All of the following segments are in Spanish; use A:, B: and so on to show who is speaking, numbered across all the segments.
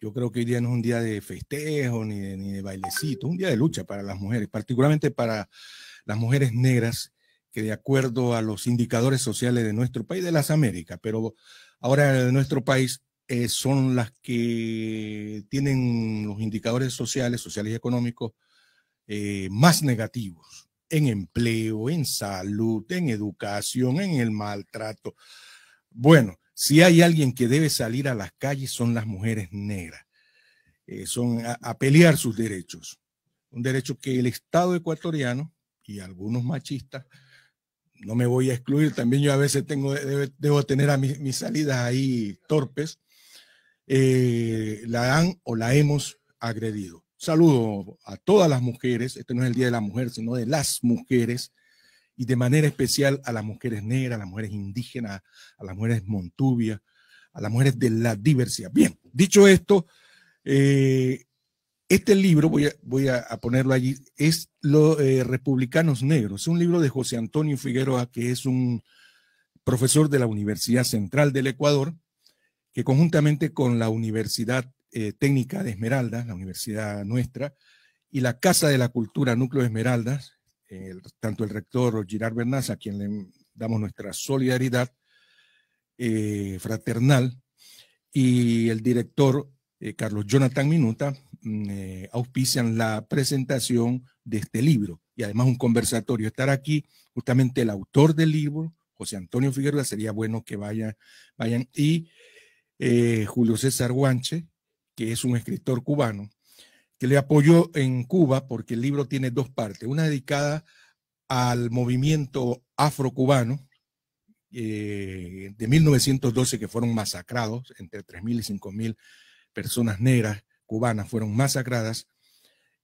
A: Yo creo que hoy día no es un día de festejo ni de, ni bailecito, es un día de lucha para las mujeres, particularmente para las mujeres negras que de acuerdo a los indicadores sociales de nuestro país, de las Américas, pero ahora de nuestro país eh, son las que tienen los indicadores sociales, sociales y económicos eh, más negativos en empleo, en salud, en educación, en el maltrato. Bueno, si hay alguien que debe salir a las calles son las mujeres negras, eh, son a, pelear sus derechos, un derecho que el Estado ecuatoriano y algunos machistas no me voy a excluir, también yo a veces tengo, debo, tener a mis salidas ahí torpes, eh, la han o la hemos agredido. Saludo a todas las mujeres, este no es el Día de la Mujer, sino de las mujeres y de manera especial a las mujeres negras, a las mujeres indígenas, a las mujeres montubias, a las mujeres de la diversidad. Bien, dicho esto, eh, este libro, voy a, ponerlo allí, es Los eh, Republicanos Negros. Es un libro de José Antonio Figueroa, que es un profesor de la Universidad Central del Ecuador, que conjuntamente con la Universidad eh, Técnica de Esmeraldas, la universidad nuestra, y la Casa de la Cultura Núcleo de Esmeraldas, tanto el rector Girard Bernas, a quien le damos nuestra solidaridad eh, fraternal, y el director eh, Carlos Jonathan Minuta mm, eh, auspician la presentación de este libro y además un conversatorio. Estar aquí justamente el autor del libro, José Antonio Figueroa, sería bueno que vaya, vayan, y Julio César Guanche, que es un escritor cubano le apoyó en Cuba, porque el libro tiene dos partes, una dedicada al movimiento afro cubano eh, de 1912, que fueron masacrados, entre 3.000 y 5.000 personas negras cubanas fueron masacradas,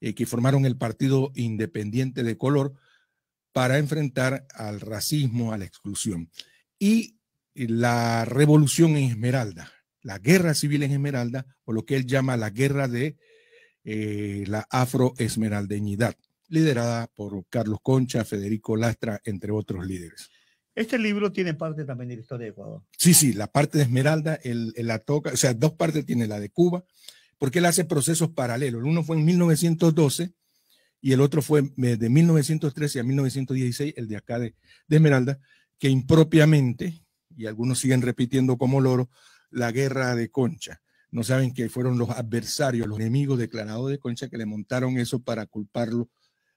A: eh, que formaron el Partido Independiente de Color para enfrentar al racismo, a la exclusión. Y la revolución en Esmeralda, la guerra civil en Esmeralda, o lo que él llama la guerra de eh, la Afroesmeraldeñidad, liderada por Carlos Concha, Federico Lastra, entre otros líderes.
B: Este libro tiene parte también de la historia de Ecuador.
A: Sí, sí, la parte de Esmeralda, la toca, o sea, dos partes tiene la de Cuba, porque él hace procesos paralelos. El Uno fue en 1912 y el otro fue eh, de 1913 a 1916, el de acá de, de Esmeralda, que impropiamente, y algunos siguen repitiendo como loro, la guerra de Concha no saben que fueron los adversarios, los enemigos declarados de Concha que le montaron eso para culparlo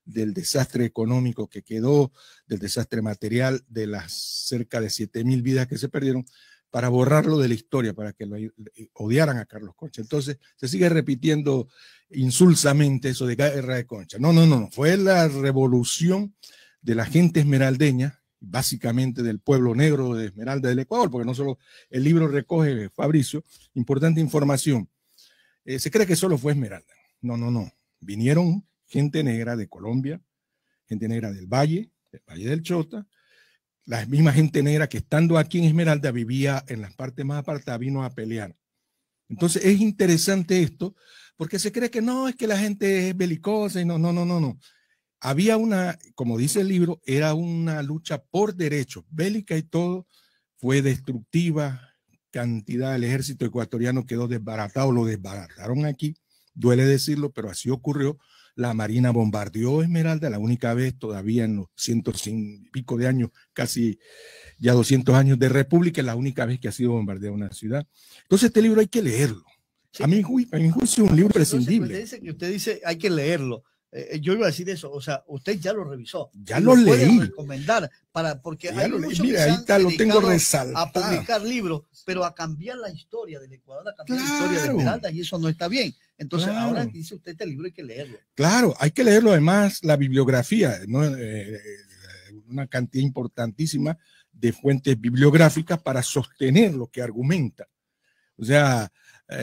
A: del desastre económico que quedó, del desastre material, de las cerca de siete mil vidas que se perdieron, para borrarlo de la historia, para que lo eh, odiaran a Carlos Concha. Entonces se sigue repitiendo insulsamente eso de guerra de Concha. No, no, no, no. fue la revolución de la gente esmeraldeña básicamente del pueblo negro de Esmeralda del Ecuador, porque no solo el libro recoge, Fabricio, importante información. Eh, se cree que solo fue Esmeralda. No, no, no. Vinieron gente negra de Colombia, gente negra del Valle, del Valle del Chota, la misma gente negra que estando aquí en Esmeralda vivía en las partes más apartadas, vino a pelear. Entonces es interesante esto, porque se cree que no, es que la gente es belicosa y no, no, no, no, no. Había una, como dice el libro, era una lucha por derechos, bélica y todo, fue destructiva, cantidad del ejército ecuatoriano quedó desbaratado, lo desbarataron aquí, duele decirlo, pero así ocurrió. La Marina bombardeó Esmeralda la única vez todavía en los cientos y pico de años, casi ya 200 años de república, la única vez que ha sido bombardeada una ciudad. Entonces este libro hay que leerlo. A, mí es un libro pues, prescindible. Usted
B: dice que usted dice hay que leerlo. Eh, eh, yo iba a decir eso, o sea, usted ya lo revisó. Ya lo, leí. recomendar para, porque hay lo muchos Mira, ahí está, lo tengo resaltado. A publicar libros, pero a cambiar la historia del Ecuador, a cambiar la historia de Esmeralda, y eso no está bien. Entonces, ahora dice usted este libro hay que leerlo.
A: Claro, hay que leerlo. Además, la bibliografía, eh, una cantidad importantísima de fuentes bibliográficas para sostener lo que argumenta. O sea,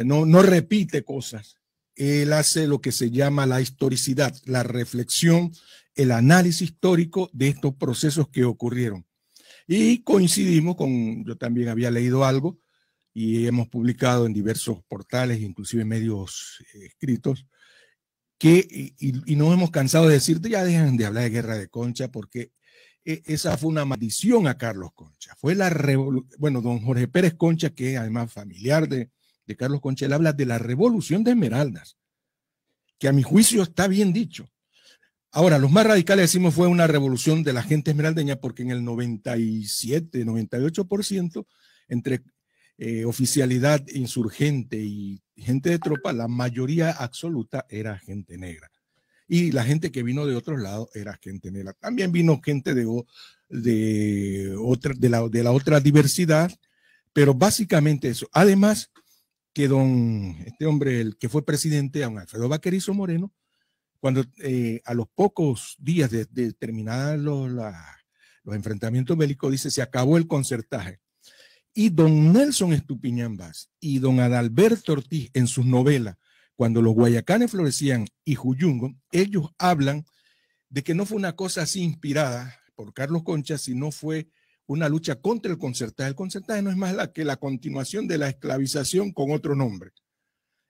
A: no, no repite cosas él hace lo que se llama la historicidad, la reflexión, el análisis histórico de estos procesos que ocurrieron. Y coincidimos con, yo también había leído algo y hemos publicado en diversos portales, inclusive medios eh, escritos, que, y, nos hemos cansado de decir, ya dejen de hablar de guerra de concha porque eh, esa fue una maldición a Carlos Concha. Fue la bueno, don Jorge Pérez Concha, que además familiar de, Carlos Conchel habla de la revolución de Esmeraldas, que a mi juicio está bien dicho. Ahora, los más radicales decimos fue una revolución de la gente esmeraldeña porque en el 97, 98%, entre eh, oficialidad insurgente y gente de tropa, la mayoría absoluta era gente negra. Y la gente que vino de otros lados era gente negra. También vino gente de, de, otra, de, la, de la otra diversidad, pero básicamente eso. Además, que don, este hombre, el que fue presidente, don Alfredo Vaquerizo Moreno, cuando eh, a los pocos días de, terminar los, los enfrentamientos bélicos, dice, se acabó el concertaje. Y don Nelson Estupiñán y don Adalberto Ortiz en sus novelas, cuando los guayacanes florecían y Juyungo, ellos hablan de que no fue una cosa así inspirada por Carlos Concha, sino fue una lucha contra el concertaje. El concertaje no es más la que la continuación de la esclavización con otro nombre.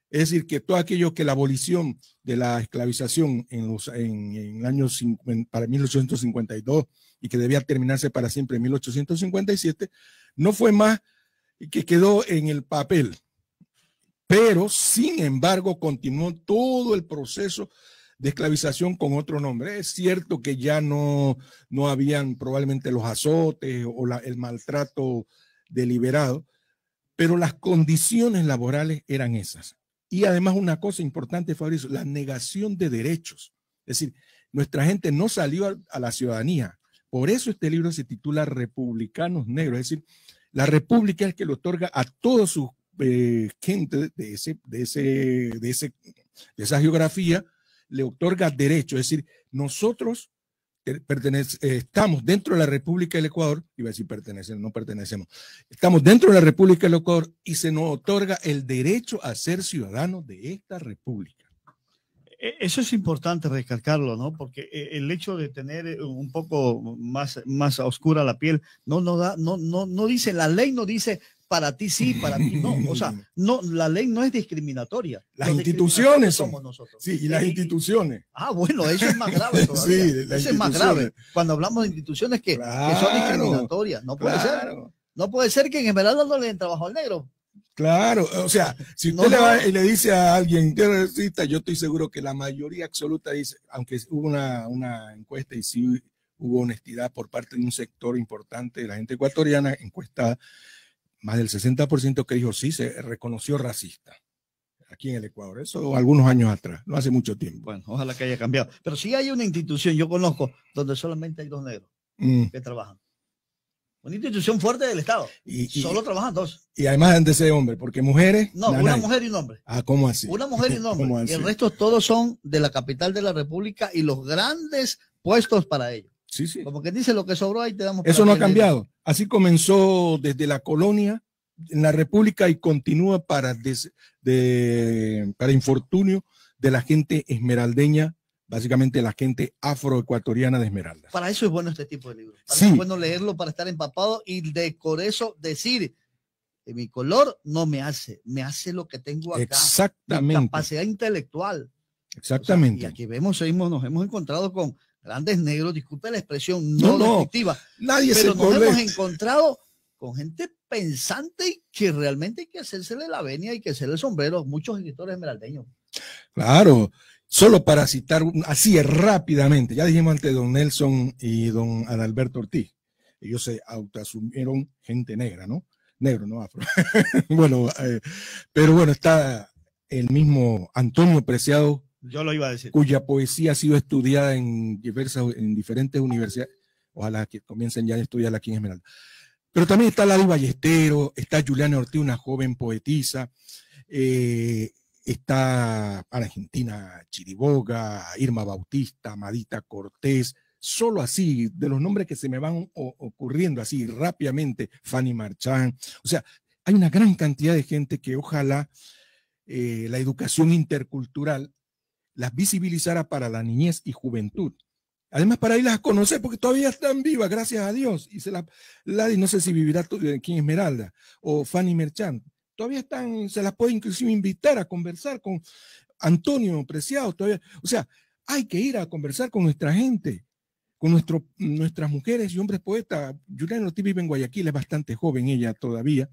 A: Es decir, que todo aquello que la abolición de la esclavización en los en, para 1852 y que debía terminarse para siempre en 1857, no fue más que quedó en el papel. Pero, sin embargo, continuó todo el proceso de esclavización con otro nombre. Es cierto que ya no, no habían probablemente los azotes o el maltrato deliberado, pero las condiciones laborales eran esas. Y además una cosa importante, Fabricio, la negación de derechos. Es decir, nuestra gente no salió a, la ciudadanía. Por eso este libro se titula Republicanos Negros. Es decir, la república es el que le otorga a todos sus eh, gente de, ese, de, ese, de, ese, de esa geografía le otorga derecho. Es decir, nosotros eh, eh, estamos dentro de la República del Ecuador, iba a decir pertenecen, no pertenecemos, estamos dentro de la República del Ecuador y se nos otorga el derecho a ser ciudadanos
B: de esta República. E, eso es importante recalcarlo, ¿no? Porque eh, el hecho de tener un poco más, más oscura la piel no, no, da, no, no dice, la ley no dice para ti sí, para ti no. O sea, la ley no es discriminatoria. Las instituciones somos nosotros. Sí, y las eh, instituciones. Ah, bueno, eso es más grave todavía. sí, eso es más grave. Cuando hablamos de instituciones que, son discriminatorias, no puede ser. No puede ser que en Esmeralda no le den trabajo al negro.
A: Claro, o sea, si usted le va y le dice a alguien yo estoy seguro que la mayoría absoluta dice, aunque hubo una, una encuesta y sí hubo honestidad por parte de un sector importante de la gente ecuatoriana encuestada, más del 60% que dijo sí se reconoció racista aquí en el Ecuador,
B: eso algunos años
A: atrás, no hace mucho tiempo.
B: Bueno, ojalá que haya cambiado. Pero sí hay una institución, yo conozco, donde solamente hay dos negros mm. que trabajan. Una institución fuerte del Estado. Y, Solo trabajan dos.
A: Y además de ese hombre, porque mujeres. No, una mujer y un hombre. Ah, ¿cómo así? Una mujer y un hombre. y el
B: resto todos son de la capital de la República y los grandes puestos para ellos. Sí, sí. Como que dice lo que sobró ahí te damos. Eso no ha cambiado.
A: Así comenzó desde la colonia en la República y continúa para, de, para infortunio de la gente esmeraldeña, básicamente la gente afroecuatoriana de Esmeralda
B: Para eso es bueno este tipo de libros. Para sí. es bueno leerlo para estar empapado y de por eso decir que eh, mi color no me hace, me hace lo que tengo acá. Exactamente. capacidad intelectual. Exactamente. y aquí vemos, nos hemos encontrado con grandes negros, disculpe la expresión no, no nadie pero nos hemos encontrado con gente pensante y que realmente hay que hacerse la venia y que hacerle el sombrero muchos escritores esmeraldeños.
A: Claro, solo para citar así rápidamente, ya dijimos ante don Nelson y don Adalberto Ortiz, ellos se autoasumieron gente negra, ¿no? Negro, no afro. bueno, eh, pero bueno, está el mismo Antonio Preciado
B: yo lo iba a decir. Cuya
A: poesía ha sido estudiada en, diversas, en diferentes universidades. Ojalá que comiencen ya a estudiarla aquí en Esmeralda. Pero también está Lali Ballestero, está Juliana Ortiz, una joven poetisa, eh, está Argentina Chiriboga, Irma Bautista, Madita Cortés, solo así, de los nombres que se me van ocurriendo así rápidamente, Fanny Marchán. O sea, hay una gran cantidad de gente que ojalá eh, la educación intercultural las visibilizara para la niñez y juventud. Además, para irlas a conocer, porque todavía están vivas, gracias a Dios. Y se la, la no sé si vivirá eh, aquí en Esmeralda o Fanny Merchant. Todavía están, se las puede inclusive invitar a conversar con Antonio Preciado. Todavía, o sea, hay que ir a conversar con nuestra gente, con nuestro, nuestras mujeres y hombres poetas. Juliana Ortiz vive en Guayaquil, es bastante joven ella todavía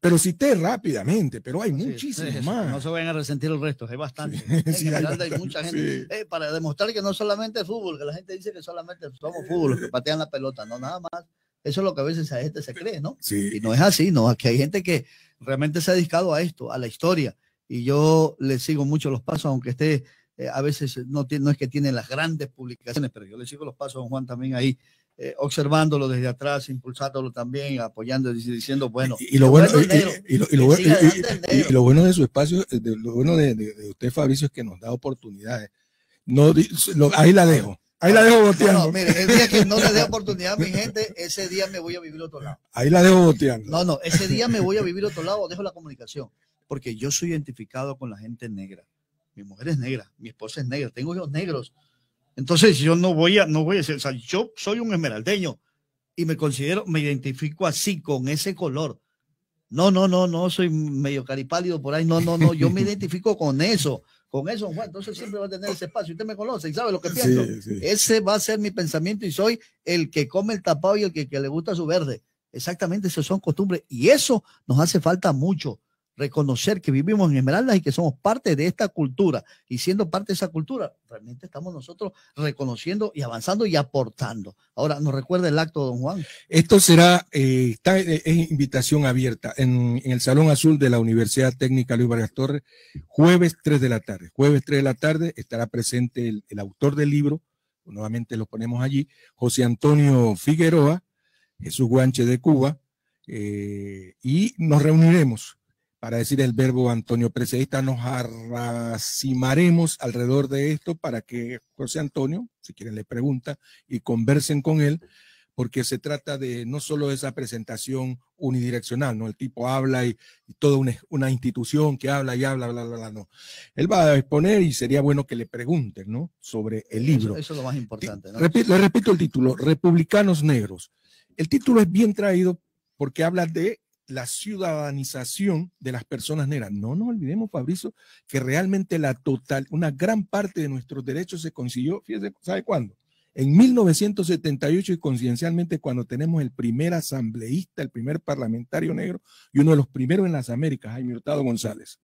A: pero cité rápidamente, pero hay muchísimos más. No
B: se vayan a resentir el resto, hay bastante. Eh, para demostrar que no solamente es fútbol, que la gente dice que solamente somos fútbol, que patean la pelota, no nada más. Eso es lo que a veces a gente se cree, ¿no? Y no es así, no, aquí hay gente que realmente se ha dedicado a esto, a la historia. Y yo le sigo mucho los pasos, aunque esté eh, a veces no, no es que tiene las grandes publicaciones, pero yo le sigo los pasos a Juan también ahí eh, observándolo desde atrás, impulsándolo también, apoyando, diciendo, bueno, y, y lo bueno, y
A: lo bueno de su espacio, eh, lo bueno de, usted, Fabricio, es que nos da oportunidades. No, ahí la dejo.
B: Ahí la dejo boteando. mire, el día que no le dé oportunidad mi gente, ese día me voy a vivir otro lado. Ahí la dejo boteando. No, no, ese día me voy a vivir otro lado, dejo la comunicación. Porque yo soy identificado con la gente negra. Mi mujer es negra, mi esposa es negra, tengo hijos negros. Entonces yo no voy a, no voy a ser, o yo soy un esmeraldeño y me considero, me identifico así, con ese color. No, no, no, no, soy medio caripálido por ahí, no, no, no, yo me identifico con eso, con eso, Juan, entonces siempre va a tener ese espacio, usted me conoce y sabe lo que pienso. Ese va a ser mi pensamiento y soy el que come el tapado y el que, que le gusta su verde. Exactamente, esas son costumbres y eso nos hace falta mucho reconocer que vivimos en Esmeraldas y que somos parte de esta cultura y siendo parte de esa cultura, realmente estamos nosotros reconociendo y avanzando y aportando. Ahora, nos recuerda el acto, don Juan.
A: Esto será, eh, está, eh, es invitación abierta en, el Salón Azul de la Universidad Técnica Luis Vargas Torres, jueves 3 de la tarde. Jueves 3 de la tarde estará presente el, autor del libro, nuevamente lo ponemos allí, José Antonio Figueroa, Jesús Guanche de Cuba, eh, y nos reuniremos para decir el verbo Antonio Precedista, nos arracimaremos alrededor de esto para que José Antonio, si quieren, le pregunta y conversen con él, porque se trata de no solo esa presentación unidireccional, ¿no? El tipo habla y, toda una, institución que habla y habla, bla, bla, bla, no. Él va a exponer y sería bueno que le pregunten, ¿no? Sobre el libro.
B: Eso, es lo más importante, ¿no? le
A: repito el título, Republicanos Negros. El título es bien traído porque habla de la ciudadanización de las personas negras. No nos olvidemos, Fabrizio, que realmente la total, una gran parte de nuestros derechos se consiguió, fíjese, ¿sabe cuándo? En 1978 y conciencialmente cuando tenemos el primer asambleísta, el primer parlamentario negro y uno de los primeros en las Américas, Jaime Hurtado González.